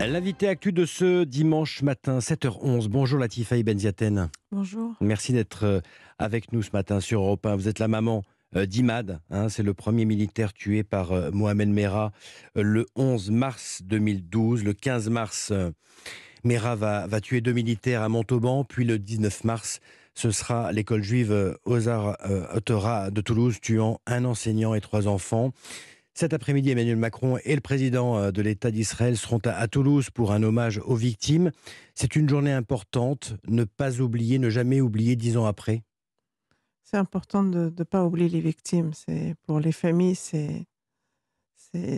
L'invité actu de ce dimanche matin, 7h11. Bonjour Latifa Benziaten. Bonjour. Merci d'être euh, avec nous ce matin sur Europe 1. Vous êtes la maman euh, d'Imad. Hein. c'est le premier militaire tué par euh, Mohamed Merah le 11 mars 2012. Le 15 mars, mera Merah va, va, tuer deux militaires à Montauban. Puis le 19 mars, ce sera l'école juive Ozar de Toulouse tuant un enseignant et trois enfants. Cet après-midi, Emmanuel Macron et le président euh, de l'État d'Israël seront à Toulouse pour un hommage aux victimes. C'est une journée importante, ne pas oublier, ne jamais oublier dix ans après. C'est important de ne pas oublier les victimes. C'est pour les familles, c'est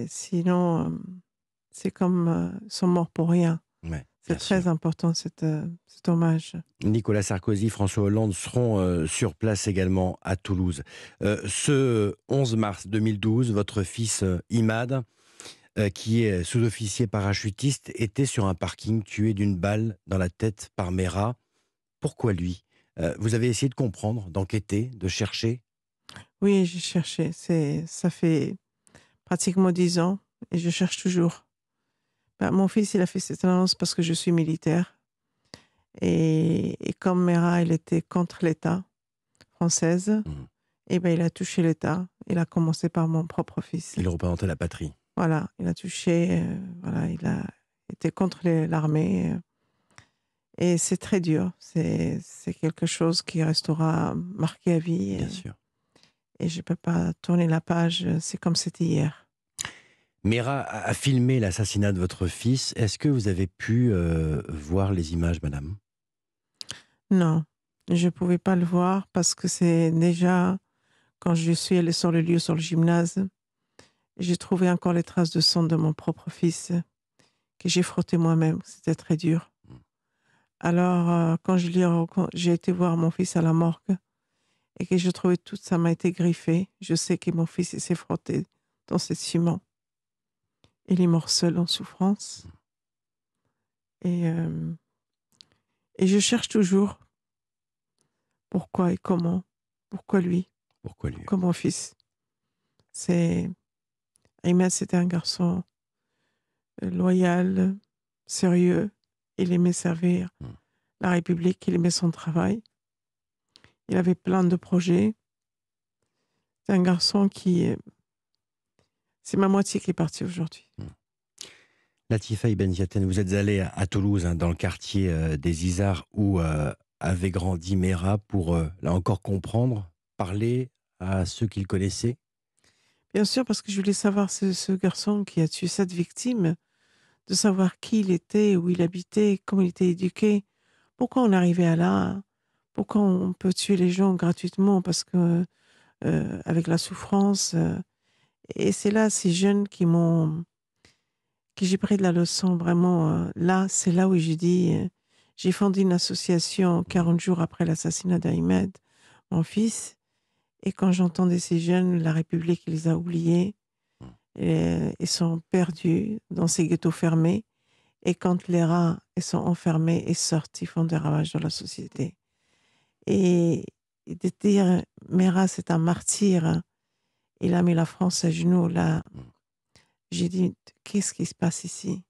sinon euh, c'est comme euh, sont morts pour rien. Ouais. C'est très important euh, cet, hommage. Nicolas Sarkozy, François Hollande seront euh, sur place également à Toulouse. Euh, ce 11 mars 2012, votre fils Imad, qui est sous-officier parachutiste, était sur un parking tué d'une balle dans la tête par Mera. Pourquoi lui Vous avez essayé de comprendre, d'enquêter, de chercher Oui, j'ai cherché. Ça fait pratiquement dix ans et je cherche toujours. Bah, mon fils, il a fait cette annonce parce que je suis militaire. Et, comme Mera, il était contre l'État française, mmh. et eh ben, il a touché l'État. Il a commencé par mon propre fils. Il représentait la patrie. Voilà, il a touché, euh, voilà, il a été contre l'armée. et c'est très dur. C'est quelque chose qui restera marqué à vie. Bien sûr. Et je ne peux pas tourner la page. C'est comme c'était hier. Mera a, filmé l'assassinat de votre fils. Est-ce que vous avez pu euh, voir les images, madame Non, je ne pouvais pas le voir parce que c'est déjà quand je suis allée sur le lieu, sur le gymnase, j'ai trouvé encore les traces de sang de mon propre fils que j'ai frotté moi-même. C'était très dur. Alors, euh, quand j'ai été voir mon fils à la morgue et que je trouvais tout ça m'a été griffé, je sais que mon fils s'est frotté dans ce ciment. Il les mort seul en souffrance. Et, euh, et je cherche toujours pourquoi et comment. Pourquoi lui Pourquoi lui comment mon fils C'est. Ayman, c'était un garçon euh, loyal, sérieux. Il aimait servir hmm. la République, il aimait son travail. Il avait plein de projets. C'est un garçon qui euh, c'est ma moitié qui est partie aujourd'hui. Hmm. Latifa Ibn vous êtes allée à, Toulouse, hein, dans le quartier euh, des Isards, où euh, avait grandi Mera, pour, euh, là encore, comprendre, parler à ceux qu'il connaissait Bien sûr, parce que je voulais savoir ce, ce, garçon qui a tué cette victime, de savoir qui il était, où il habitait, comment il était éduqué, pourquoi on arrivait à là, hein. pourquoi on peut tuer les gens gratuitement, parce que avec la souffrance et c'est là ces jeunes qui m'ont, qui j'ai pris de la leçon vraiment. Euh, là, c'est là où j'ai dit, euh, j'ai fondé une association 40 jours après l'assassinat d'Ahmed, mon fils. Et quand j'entendais ces jeunes, la République les a oubliés. Mmh. Euh, ils sont perdus dans ces ghettos fermés. Et quand les rats ils sont enfermés et sortis ils font des ravages dans la société. Et de dire, mes rats, c'est un martyr, hein, il a mis la France à genoux. Là, mm. j'ai dit, qu'est-ce qui se passe ici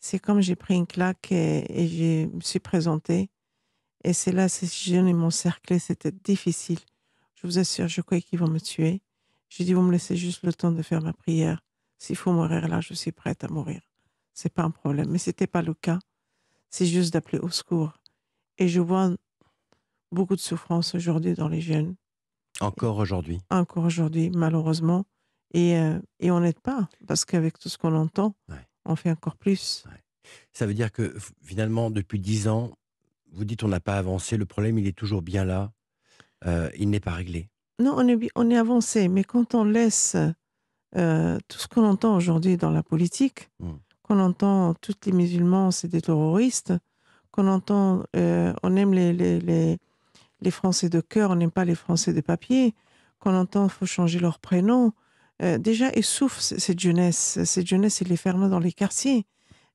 C'est comme j'ai pris une claque et, je me suis présentée. Et c'est là, ces jeunes m'ont cerclé. C'était difficile. Je vous assure, je croyais qu'ils vont me tuer. J'ai dit, vous me laissez juste le temps de faire ma prière. S'il faut mourir là, je suis prête à mourir. C'est pas un problème. Mais c'était pas le cas. C'est juste d'appeler au secours. Et je vois beaucoup de souffrance aujourd'hui dans les jeunes. Encore aujourd'hui. Encore aujourd'hui, malheureusement. Et, euh, et on n'aide pas, parce qu'avec tout ce qu'on entend, on fait encore plus. Ça veut dire que finalement, depuis dix ans, vous dites on n'a pas avancé, le problème il est toujours bien là, euh, il n'est pas réglé. Non, on est, on est avancé, mais quand on laisse euh, tout ce qu'on entend aujourd'hui dans la politique, mmh. qu'on entend tous les musulmans, c'est des terroristes, qu'on entend, on aime les, les les Français de cœur, on pas les Français de papier, qu'on entend faut changer leur prénom. Euh, déjà, déjà souffrent, cette jeunesse. Cette jeunesse, il est fermée dans les quartiers.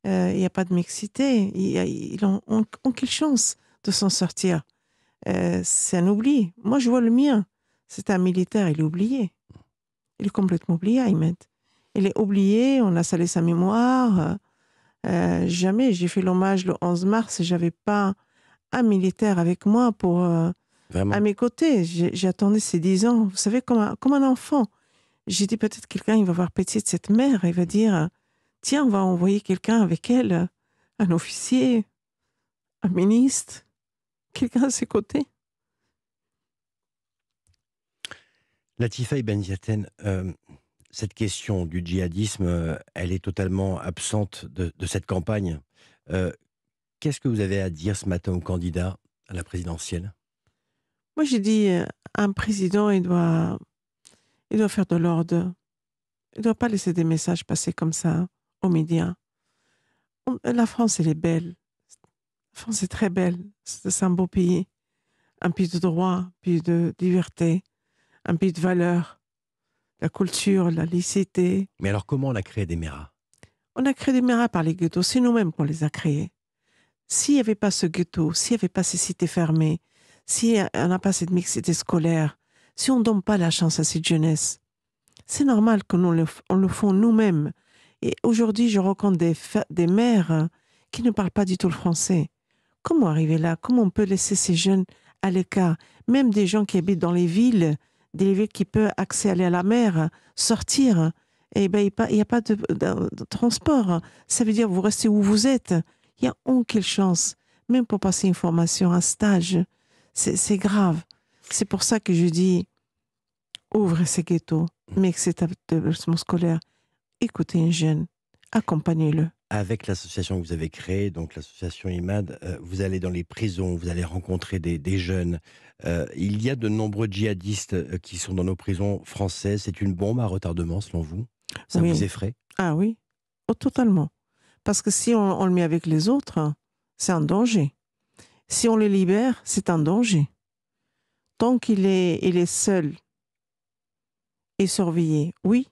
Euh, il n'y a pas de mixité. Ils ont, quelle chance de s'en sortir euh, C'est un oubli. Moi, je vois le mien. C'est un militaire, il est oublié. Il est complètement oublié, Ahmed. Il est oublié, on a salé sa mémoire. jamais j'ai fait l'hommage le 11 mars et j'avais pas un militaire avec moi pour à mes côtés. J'attendais ces dix ans, vous savez, comme un, enfant. J'ai dit peut-être quelqu'un, il va avoir pitié de cette mère il va dire, tiens, on va envoyer quelqu'un avec elle, un officier, un ministre, quelqu'un à ses côtés. Latifa Ibn Yaten, euh, cette question du djihadisme, euh, elle est totalement absente de, cette campagne. Euh, qu'est-ce que vous avez à dire ce matin au candidat à la présidentielle moi, j'ai dit, euh, un président, il doit, il doit faire de l'ordre. Il ne doit pas laisser des messages passer comme ça hein, aux médias. La France, elle est belle. La France est très belle. C'est un beau pays. Un pays de droit, un pays de liberté, un pays de valeur. La culture, la licité. Mais alors, comment on a créé des méras On a créé des méras par les ghettos. C'est nous-mêmes qu'on les a créés. S'il n'y avait pas ce ghetto, s'il n'y avait pas ces cités fermées, si on n'a pas cette mixité scolaire, si on ne donne pas la chance à cette jeunesse, c'est normal que nous le, on le nous-mêmes. Et aujourd'hui, je rencontre des, mères hein, qui ne parlent pas du tout le français. Comment arriver là Comment on peut laisser ces jeunes à l'écart Même des gens qui habitent dans les villes, des villes qui peuvent accéder à la mer, hein, sortir, et hein, eh ben il n'y a pas de, transport. Ça veut dire vous restez où vous êtes. Il y a quelle chance, même pour passer une formation, un stage. C'est grave. C'est pour ça que je dis ouvrez ces ghettos, mais que cet scolaire, écoutez une jeune, accompagnez-le. Avec l'association que vous avez créée, donc l'association IMAD, euh, vous allez dans les prisons, vous allez rencontrer des, jeunes. Euh, il y a de nombreux djihadistes euh, qui sont dans nos prisons françaises. C'est une bombe à retardement, selon vous Ça vous effraie Ah oui, oh, totalement. Parce que si on le met avec les autres, c'est un danger. Si on le libère, c'est un danger. Tant qu'il est, il est seul et surveillé, oui,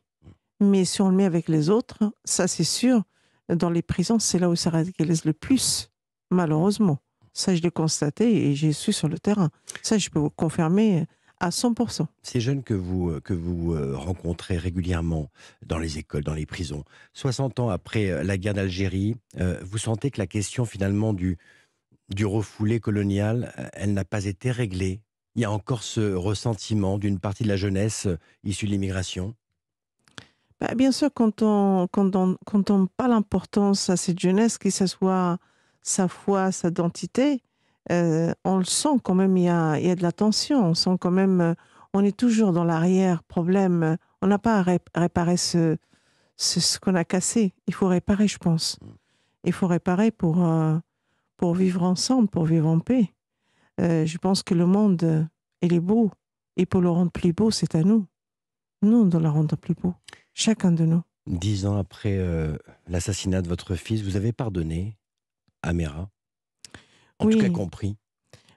mais si on le met avec les autres, ça c'est sûr, dans les prisons, c'est là où ça radicalise le plus, malheureusement. Ça, je l'ai constaté et j'ai suis sur le terrain. Ça, je peux vous confirmer à 100%. Ces jeunes que vous, euh, que vous euh, rencontrez régulièrement dans les écoles, dans les prisons, 60 ans après euh, la guerre d'Algérie, vous sentez que la question finalement du, du refoulé colonial, euh, elle n'a pas été réglée. Il y a encore ce ressentiment d'une partie de la jeunesse euh, issue de l'immigration. Bah, bien sûr, quand on, quand on, quand on à cette jeunesse, que ce soit sa foi, sa identité, euh, on le sent quand même, il y a, de la tension. On sent quand même, on est toujours dans l'arrière-problème. On n'a pas à réparer ce, ce, qu'on a cassé. Il faut réparer, je pense. Mm. Il faut réparer pour, pour vivre ensemble, pour vivre en paix. Euh, je pense que le monde, euh, il est beau. Et pour le rendre plus beau, c'est à nous. Nous, on doit le rendre plus beau. Chacun de nous. Dix ans après euh, l'assassinat de votre fils, vous avez pardonné à Mera En tout cas, compris.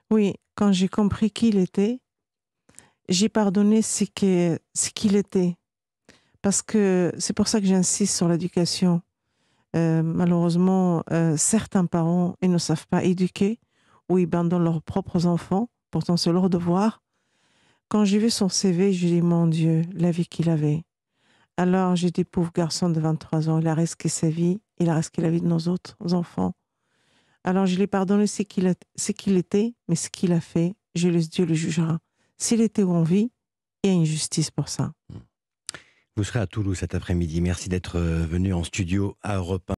Oui, quand j'ai compris qui il était, j'ai pardonné ce qu'il était. Parce que c'est pour ça que j'insiste sur l'éducation. Euh, malheureusement, euh, certains parents ils ne savent pas éduquer ou ils abandonnent leurs propres enfants, pourtant c'est leur devoir. Quand j'ai vu son CV, je dit mon Dieu, la vie qu'il avait. Alors j'ai dit pauvre garçon de 23 ans, il a risqué sa vie, il a risqué la vie de nos autres enfants. Alors je lui ai pardonné ce qu'il était, mais ce qu'il a fait, je Dieu le jugera. S'il était en vie, il y a une justice pour ça. Hmm. Vous serez à Toulouse cet après-midi. Merci d'être euh, venu en studio à Europe